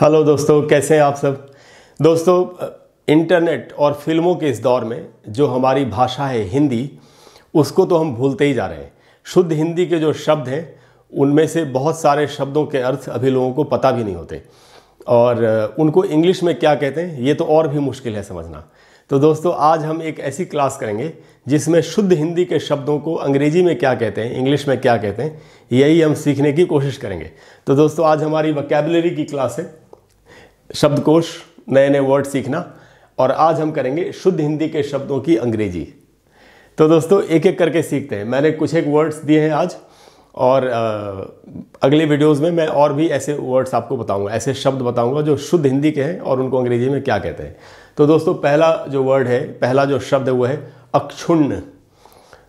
hello दोस्तों कैसे हैं आप सब दोस्तों इंटरनेट और फिल्मों के इस दौर में जो हमारी भाषा है हिंदी उसको तो हम भूलते ही जा रहे हैं शुद्ध हिंदी के जो शब्द हैं उनमें से बहुत सारे शब्दों के अर्थ अभी लोगों को पता भी नहीं होते और उनको इंग्लिश में क्या कहते हैं ये तो और भी मुश्किल है समझना तो दोस्तों आज हम एक ऐसी क्लास करेंगे जिसमें शुद्ध हिंदी के शब्दों को अंग्रेजी में क्या कहते हैं इंग्लिश में क्या कहते हैं यही हम सीखने की कोशिश करेंगे तो दोस्तों आज हमारी वकेबलरी की क्लास है शब्दकोश नए नए वर्ड सीखना और आज हम करेंगे शुद्ध हिंदी के शब्दों की अंग्रेजी तो दोस्तों एक एक करके सीखते हैं मैंने कुछ एक वर्ड्स दिए हैं आज और अगले वीडियोस में मैं और भी ऐसे वर्ड्स आपको बताऊंगा ऐसे शब्द बताऊंगा जो शुद्ध हिंदी के हैं और उनको अंग्रेजी में क्या कहते हैं तो दोस्तों पहला जो वर्ड है पहला जो शब्द है वो है अक्षुण्ण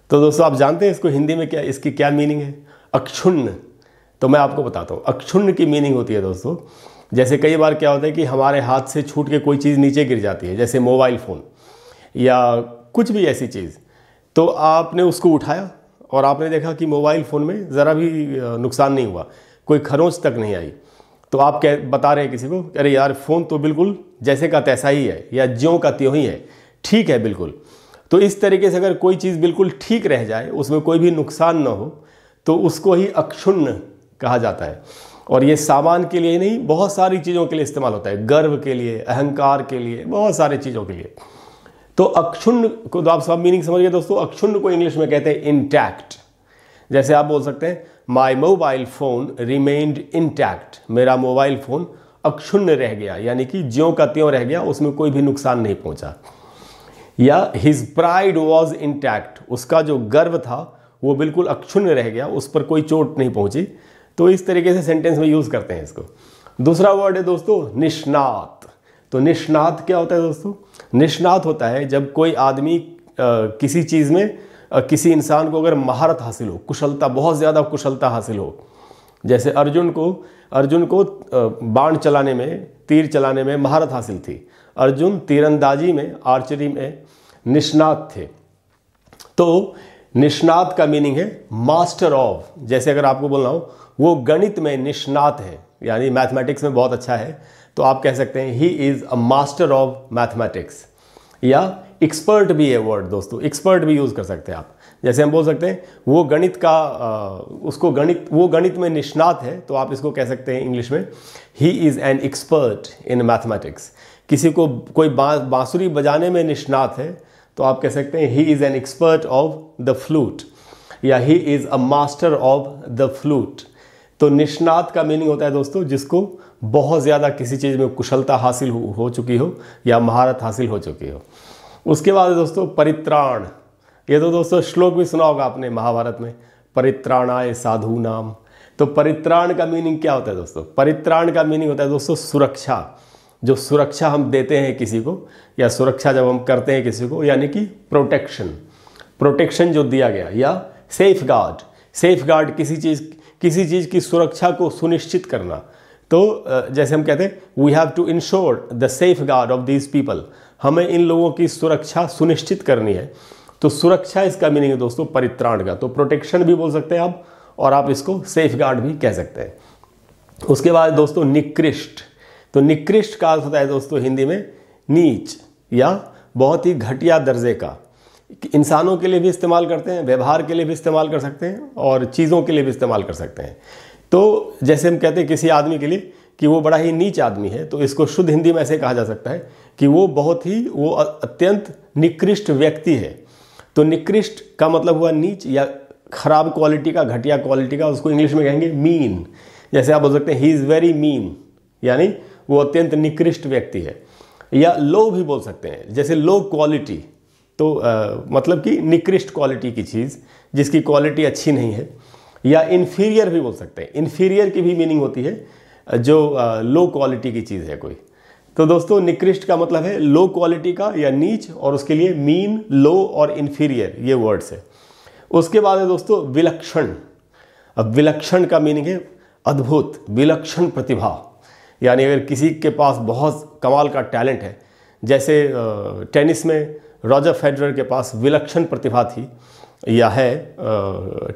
तो दोस्तों आप जानते हैं इसको हिंदी में क्या इसकी क्या मीनिंग है अक्षुण्ण तो मैं आपको बताता हूँ अक्षुण्ण की मीनिंग होती है दोस्तों जैसे कई बार क्या होता है कि हमारे हाथ से छूट के कोई चीज़ नीचे गिर जाती है जैसे मोबाइल फ़ोन या कुछ भी ऐसी चीज़ तो आपने उसको उठाया और आपने देखा कि मोबाइल फ़ोन में ज़रा भी नुकसान नहीं हुआ कोई खरोंच तक नहीं आई तो आप कह बता रहे हैं किसी को अरे यार फ़ोन तो बिल्कुल जैसे का तैसा ही है या ज्यों का त्यों ही है ठीक है बिल्कुल तो इस तरीके से अगर कोई चीज़ बिल्कुल ठीक रह जाए उसमें कोई भी नुकसान ना हो तो उसको ही अक्षुण्ण कहा जाता है और ये सामान के लिए नहीं बहुत सारी चीज़ों के लिए इस्तेमाल होता है गर्व के लिए अहंकार के लिए बहुत सारी चीज़ों के लिए तो अक्षुण्ण को तो आप सब मीनिंग समझ गए दोस्तों अक्षुण्ण को इंग्लिश में कहते हैं इंटैक्ट जैसे आप बोल सकते हैं my mobile phone remained intact मेरा मोबाइल फ़ोन अक्षुण्ण रह गया यानी कि ज्यों का त्यों रह गया उसमें कोई भी नुकसान नहीं पहुंचा या हिज प्राइड वॉज इंटैक्ट उसका जो गर्व था वो बिल्कुल अक्षुण्ण रह गया उस पर कोई चोट नहीं पहुंची तो इस तरीके से सेंटेंस में यूज़ करते हैं इसको दूसरा वर्ड है दोस्तों निष्णात तो निष्णात क्या होता है दोस्तों निष्णात होता है जब कोई आदमी किसी चीज़ में किसी इंसान को अगर महारत हासिल हो कुशलता बहुत ज़्यादा कुशलता हासिल हो जैसे अर्जुन को अर्जुन को बाण चलाने में तीर चलाने में महारत हासिल थी अर्जुन तीरंदाजी में आर्चरी में निष्णात थे तो निष्णात का मीनिंग है मास्टर ऑफ जैसे अगर आपको बोल रहा हूं वो गणित में निष्णात है यानी मैथमेटिक्स में बहुत अच्छा है तो आप कह सकते हैं he is a master of mathematics या एक्सपर्ट भी है वर्ड दोस्तों एक्सपर्ट भी यूज़ कर सकते हैं आप जैसे हम बोल सकते हैं वो गणित का उसको गणित वो गणित में निष्णात है तो आप इसको कह सकते हैं इंग्लिश में he is an expert in mathematics किसी को कोई बांसुरी बजाने में निष्णात है तो आप कह सकते हैं he is an expert of the flute या he is a master of the flute तो निष्णात का मीनिंग होता है दोस्तों जिसको बहुत ज़्यादा किसी चीज़ में कुशलता हासिल हो, चुकी हो या महारत हासिल हो चुकी हो उसके बाद दोस्तों परित्राण ये तो दोस्तों श्लोक भी सुना होगा आपने महाभारत में आय साधु नाम तो परित्राण का मीनिंग क्या होता है दोस्तों परित्राण का मीनिंग होता है दोस्तों सुरक्षा जो सुरक्षा हम देते हैं किसी को या सुरक्षा जब हम करते हैं किसी को यानी कि प्रोटेक्शन प्रोटेक्शन जो दिया गया या सेफ गार्ड सेफ गार्ड किसी चीज़ किसी चीज़ की सुरक्षा को सुनिश्चित करना तो जैसे हम कहते हैं we have to ensure the safeguard of these people हमें इन लोगों की सुरक्षा सुनिश्चित करनी है तो सुरक्षा इसका मीनिंग है दोस्तों परित्राण का तो प्रोटेक्शन भी बोल सकते हैं आप और आप इसको सेफ गार्ड भी कह सकते हैं उसके बाद दोस्तों निकृष्ट तो निकृष्ट का अर्थ होता है दोस्तों हिंदी में नीच या बहुत ही घटिया दर्जे का इंसानों के लिए भी इस्तेमाल करते हैं व्यवहार के लिए भी इस्तेमाल कर सकते हैं और चीज़ों के लिए भी इस्तेमाल कर सकते हैं तो जैसे हम कहते हैं किसी आदमी के लिए कि वो बड़ा ही नीच आदमी है तो इसको शुद्ध हिंदी में ऐसे कहा जा सकता है कि वो बहुत ही वो अत्यंत निकृष्ट व्यक्ति है तो निकृष्ट का मतलब हुआ नीच या खराब क्वालिटी का घटिया क्वालिटी का उसको इंग्लिश में कहेंगे मीन जैसे आप बोल सकते हैं ही इज़ वेरी मीन यानी वो अत्यंत निकृष्ट व्यक्ति है या लो भी बोल सकते हैं जैसे लो क्वालिटी तो आ, मतलब कि निकृष्ट क्वालिटी की चीज़ जिसकी क्वालिटी अच्छी नहीं है या इन्फीरियर भी बोल सकते हैं इन्फीरियर की भी मीनिंग होती है जो आ, लो क्वालिटी की चीज़ है कोई तो दोस्तों निकृष्ट का मतलब है लो क्वालिटी का या नीच और उसके लिए मीन लो और इन्फीरियर ये वर्ड्स है उसके बाद है दोस्तों विलक्षण अब विलक्षण का मीनिंग है अद्भुत विलक्षण प्रतिभा यानी अगर किसी के पास बहुत कमाल का टैलेंट है जैसे टेनिस में रॉजर फेडरर के पास विलक्षण प्रतिभा थी या है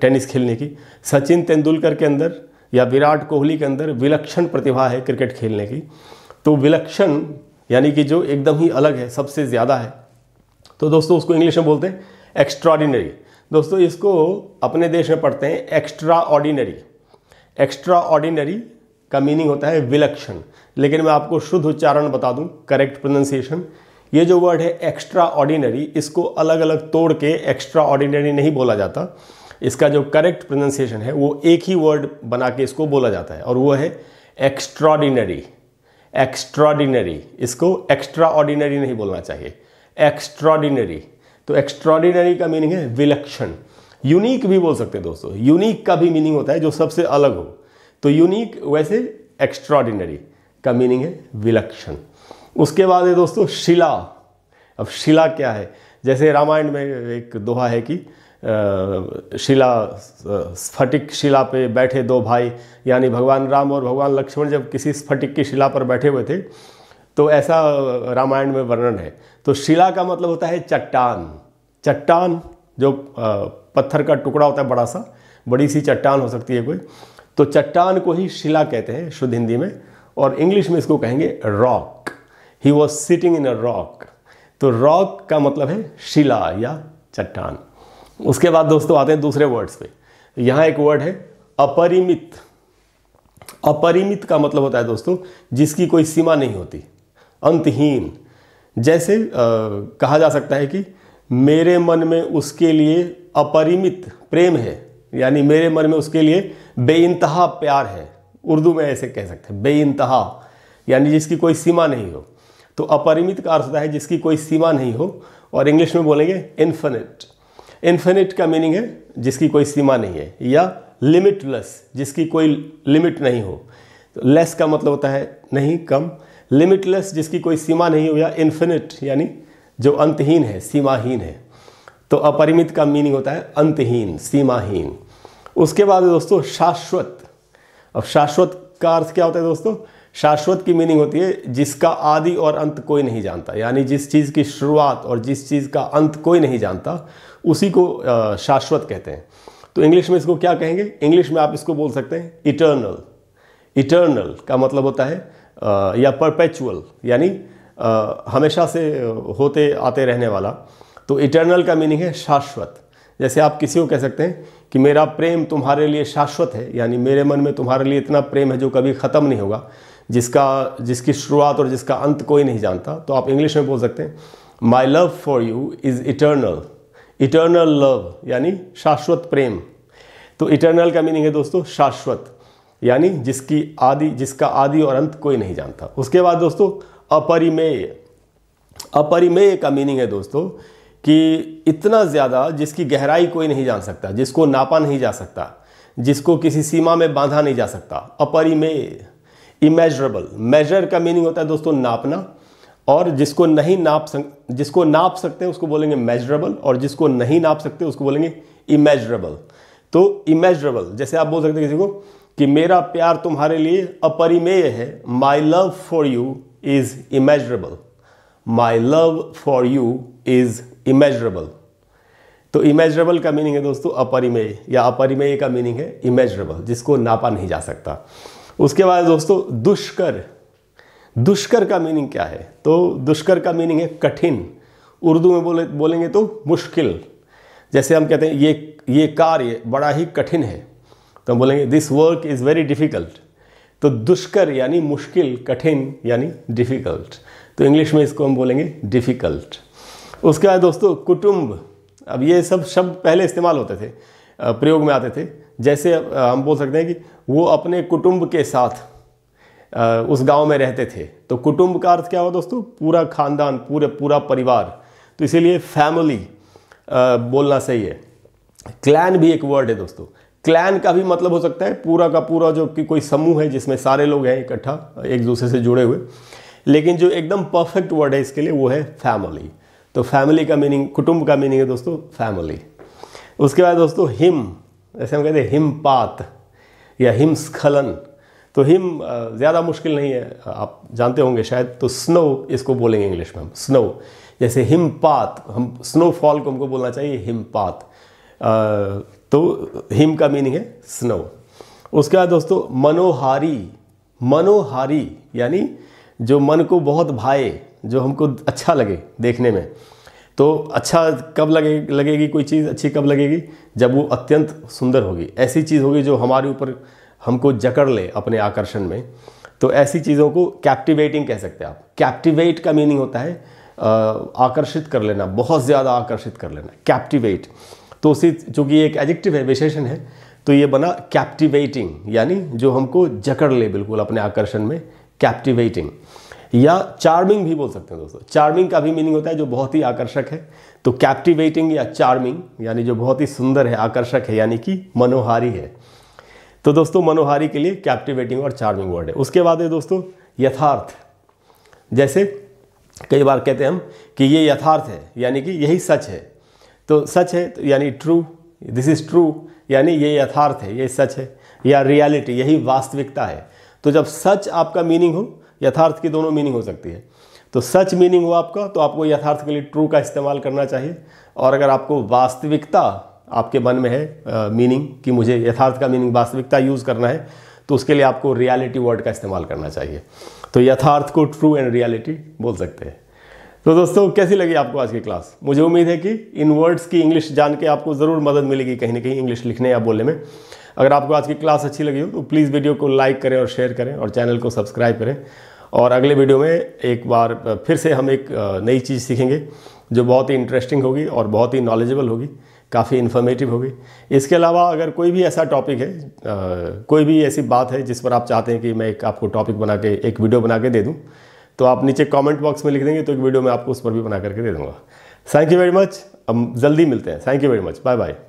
टेनिस खेलने की सचिन तेंदुलकर के अंदर या विराट कोहली के अंदर विलक्षण प्रतिभा है क्रिकेट खेलने की तो विलक्षण यानी कि जो एकदम ही अलग है सबसे ज़्यादा है तो दोस्तों उसको इंग्लिश में बोलते हैं एक्स्ट्राऑर्डिनरी दोस्तों इसको अपने देश में पढ़ते हैं एक्स्ट्रा ऑर्डिनरी एक्स्ट्रा ऑर्डिनरी का मीनिंग होता है विलक्षण लेकिन मैं आपको शुद्ध उच्चारण बता दूं करेक्ट प्रोनंसिएशन ये जो वर्ड है एक्स्ट्रा ऑर्डिनरी इसको अलग अलग तोड़ के एक्स्ट्रा ऑर्डिनरी नहीं बोला जाता इसका जो करेक्ट प्रोनाउंसिएशन है वो एक ही वर्ड बना के इसको बोला जाता है और वो है एक्स्ट्रॉडिनरी एक्स्ट्रॉडिनरी इसको एक्स्ट्रा ऑर्डिनरी नहीं बोलना चाहिए एक्स्ट्रॉडिनरी तो एक्स्ट्रॉडिनरी का मीनिंग है विलक्षण यूनिक भी बोल सकते हैं दोस्तों यूनिक का भी मीनिंग होता है जो सबसे अलग हो तो यूनिक वैसे एक्स्ट्रॉडिनरी का मीनिंग है विलक्षण उसके बाद है दोस्तों शिला अब शिला क्या है जैसे रामायण में एक दोहा है कि शिला स्फटिक शिला पे बैठे दो भाई यानी भगवान राम और भगवान लक्ष्मण जब किसी स्फटिक की शिला पर बैठे हुए थे तो ऐसा रामायण में वर्णन है तो शिला का मतलब होता है चट्टान चट्टान जो पत्थर का टुकड़ा होता है बड़ा सा बड़ी सी चट्टान हो सकती है कोई तो चट्टान को ही शिला कहते हैं शुद्ध हिंदी में और इंग्लिश में इसको कहेंगे rock he was sitting in a rock तो रॉक का मतलब है शिला या चट्टान उसके बाद दोस्तों आते हैं दूसरे वर्ड्स पे यहाँ एक वर्ड है अपरिमित अपरिमित का मतलब होता है दोस्तों जिसकी कोई सीमा नहीं होती अंतहीन जैसे आ, कहा जा सकता है कि मेरे मन में उसके लिए अपरिमित प्रेम है यानी मेरे मन में उसके लिए बेानतहा प्यार है उर्दू में ऐसे कह सकते हैं बेानतहा यानी जिसकी कोई सीमा नहीं हो तो अपरिमित का अर्थ होता है जिसकी कोई सीमा नहीं हो और इंग्लिश में बोलेंगे इन्फिनिट इन्फिनिट का मीनिंग है जिसकी कोई सीमा नहीं है या लिमिटलेस जिसकी कोई लिमिट नहीं हो तो लेस का मतलब होता है नहीं कम लिमिटलेस जिसकी कोई सीमा नहीं हो या इन्फिनिट यानी जो अंतहीन है सीमाहीन है तो अपरिमित का मीनिंग होता है अंतहीन सीमाहीन उसके बाद दोस्तों शाश्वत अब शाश्वत का अर्थ क्या होता है दोस्तों शाश्वत की मीनिंग होती है जिसका आदि और अंत कोई नहीं जानता यानी जिस चीज़ की शुरुआत और जिस चीज़ का अंत कोई नहीं जानता उसी को शाश्वत कहते हैं तो इंग्लिश में इसको क्या कहेंगे इंग्लिश में आप इसको बोल सकते हैं इटर्नल इटर्नल का मतलब होता है या परपेचुअल यानी हमेशा से होते आते रहने वाला तो इटर्नल का मीनिंग है शाश्वत जैसे आप किसी को कह सकते हैं कि मेरा प्रेम तुम्हारे लिए शाश्वत है यानी मेरे मन में तुम्हारे लिए इतना प्रेम है जो कभी ख़त्म नहीं होगा जिसका जिसकी शुरुआत और जिसका अंत कोई नहीं जानता तो आप इंग्लिश में बोल सकते हैं my love for you is eternal eternal love यानी शाश्वत प्रेम तो इटर्नल का मीनिंग है दोस्तों शाश्वत यानी जिसकी आदि जिसका आदि और अंत कोई नहीं जानता उसके बाद दोस्तों अपरिमेय अपरिमेय का मीनिंग है दोस्तों कि इतना ज़्यादा जिसकी गहराई कोई नहीं जान सकता जिसको नापा नहीं जा सकता जिसको किसी सीमा में बांधा नहीं जा सकता अपरिमेय इमेजरेबल मेजर का मीनिंग होता है दोस्तों नापना और जिसको नहीं नाप सक जिसको नाप सकते हैं उसको बोलेंगे मेजरेबल और जिसको नहीं नाप सकते उसको बोलेंगे इमेजरेबल तो इमेजरेबल जैसे आप बोल सकते हैं किसी को कि मेरा प्यार तुम्हारे लिए अपरिमेय है my love for you is immeasurable my love for you is immeasurable तो इमेजरेबल का मीनिंग है दोस्तों अपरिमेय या अपरिमेय का मीनिंग है इमेजरेबल जिसको नापा नहीं जा सकता उसके बाद दोस्तों दुष्कर दुष्कर का मीनिंग क्या है तो दुष्कर का मीनिंग है कठिन उर्दू में बोले बोलेंगे तो मुश्किल जैसे हम कहते हैं ये ये कार्य बड़ा ही कठिन है तो हम बोलेंगे this work is very difficult तो दुष्कर यानी मुश्किल कठिन यानी डिफ़िकल्ट तो इंग्लिश में इसको हम बोलेंगे डिफ़िकल्ट उसके बाद दोस्तों कुटुंब अब ये सब शब्द पहले इस्तेमाल होते थे प्रयोग में आते थे जैसे हम बोल सकते हैं कि वो अपने कुटुंब के साथ उस गांव में रहते थे तो कुटुंब का अर्थ क्या हुआ दोस्तों पूरा खानदान पूरे पूरा परिवार तो इसीलिए फैमिली बोलना सही है क्लैन भी एक वर्ड है दोस्तों क्लैन का भी मतलब हो सकता है पूरा का पूरा जो कि कोई समूह है जिसमें सारे लोग हैं इकट्ठा एक दूसरे से जुड़े हुए लेकिन जो एकदम परफेक्ट वर्ड है इसके लिए वो है फैमिली तो फैमिली का मीनिंग कुटुंब का मीनिंग है दोस्तों फैमिली उसके बाद दोस्तों हिम ऐसे हम कहते हैं हिमपात या हिमस्खलन तो हिम ज़्यादा मुश्किल नहीं है आप जानते होंगे शायद तो स्नो इसको बोलेंगे इंग्लिश में हम स्नो जैसे हिमपात हम स्नोफॉल को हमको बोलना चाहिए हिमपात तो हिम का मीनिंग है स्नो उसके बाद दोस्तों मनोहारी मनोहारी यानी जो मन को बहुत भाए जो हमको अच्छा लगे देखने में तो अच्छा कब लगे लगेगी कोई चीज़ अच्छी कब लगेगी जब वो अत्यंत सुंदर होगी ऐसी चीज़ होगी जो हमारे ऊपर हमको जकड़ ले अपने आकर्षण में तो ऐसी चीज़ों को कैप्टिवेटिंग कह सकते हैं आप कैप्टिवेट का मीनिंग होता है आकर्षित कर लेना बहुत ज़्यादा आकर्षित कर लेना कैप्टिवेट तो उसी चूँकि एक एडिक्टिव है विशेषण है तो ये बना कैप्टिवेटिंग यानी जो हमको जकड़ ले बिल्कुल अपने आकर्षण में कैप्टिवेटिंग या चार्मिंग भी बोल सकते हैं दोस्तों चार्मिंग का भी मीनिंग होता है जो बहुत ही आकर्षक है तो कैप्टिवेटिंग या चार्मिंग यानी जो बहुत ही सुंदर है आकर्षक है यानी कि मनोहारी है तो दोस्तों मनोहारी के लिए कैप्टिवेटिंग और चार्मिंग वर्ड है उसके बाद है दोस्तों यथार्थ जैसे कई बार कहते हैं हम कि ये यथार्थ है यानी कि यही सच है तो सच है तो यानी ट्रू दिस इज़ ट्रू यानी ये यथार्थ है ये सच है या रियलिटी यही वास्तविकता है तो जब सच आपका मीनिंग हो यथार्थ की दोनों मीनिंग हो सकती है तो सच मीनिंग हो आपका तो आपको यथार्थ के लिए ट्रू का इस्तेमाल करना चाहिए और अगर आपको वास्तविकता आपके मन में है मीनिंग कि मुझे यथार्थ का मीनिंग वास्तविकता यूज़ करना है तो उसके लिए आपको रियलिटी वर्ड का इस्तेमाल करना चाहिए तो यथार्थ को ट्रू एंड रियलिटी बोल सकते हैं तो दोस्तों कैसी लगी आपको आज की क्लास मुझे उम्मीद है कि इन वर्ड्स की इंग्लिश जान के आपको ज़रूर मदद मिलेगी कहीं ना कहीं इंग्लिश लिखने या बोलने में अगर आपको आज की क्लास अच्छी लगी हो तो प्लीज़ वीडियो को लाइक करें और शेयर करें और चैनल को सब्सक्राइब करें और अगले वीडियो में एक बार फिर से हम एक नई चीज़ सीखेंगे जो बहुत ही इंटरेस्टिंग होगी और बहुत ही नॉलेजेबल होगी काफ़ी इन्फॉर्मेटिव होगी इसके अलावा अगर कोई भी ऐसा टॉपिक है आ, कोई भी ऐसी बात है जिस पर आप चाहते हैं कि मैं एक आपको टॉपिक बना के एक वीडियो बना के दे दूँ तो आप नीचे कमेंट बॉक्स में लिख देंगे तो एक वीडियो मैं आपको उस पर भी बना करके दे दूँगा थैंक यू वेरी मच अब जल्दी मिलते हैं thank you very much bye bye